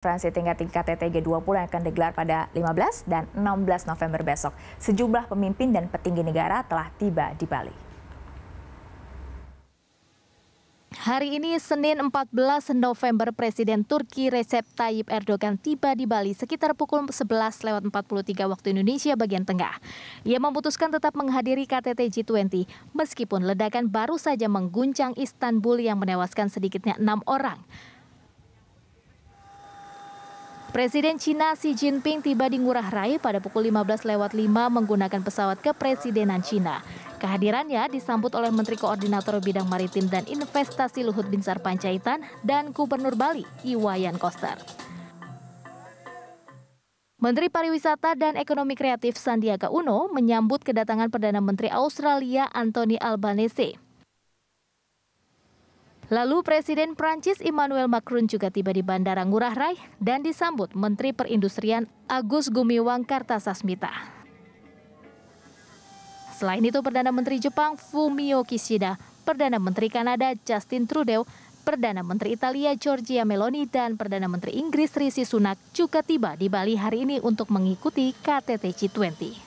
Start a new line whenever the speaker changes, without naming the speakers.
Konferensi tingkat tingkat TTG 20 yang akan digelar pada 15 dan 16 November besok. Sejumlah pemimpin dan petinggi negara telah tiba di Bali.
Hari ini Senin 14 November Presiden Turki Recep Tayyip Erdogan tiba di Bali sekitar pukul 11.43 waktu Indonesia bagian tengah. Ia memutuskan tetap menghadiri KTT G20 meskipun ledakan baru saja mengguncang Istanbul yang menewaskan sedikitnya enam orang. Presiden Cina Xi Jinping tiba di Ngurah Rai pada pukul 15 lewat 5 menggunakan pesawat kepresidenan Cina. Kehadirannya disambut oleh Menteri Koordinator Bidang Maritim dan Investasi Luhut Binsar Panjaitan dan Gubernur Bali Iwayan Koster. Menteri Pariwisata dan Ekonomi Kreatif Sandiaga Uno menyambut kedatangan Perdana Menteri Australia Anthony Albanese. Lalu Presiden Prancis Emmanuel Macron juga tiba di Bandara Ngurah Rai dan disambut Menteri Perindustrian Agus Gumiwang Kartasasmita. Selain itu, Perdana Menteri Jepang Fumio Kishida, Perdana Menteri Kanada Justin Trudeau, Perdana Menteri Italia Giorgia Meloni, dan Perdana Menteri Inggris Rishi Sunak juga tiba di Bali hari ini untuk mengikuti KTT G20.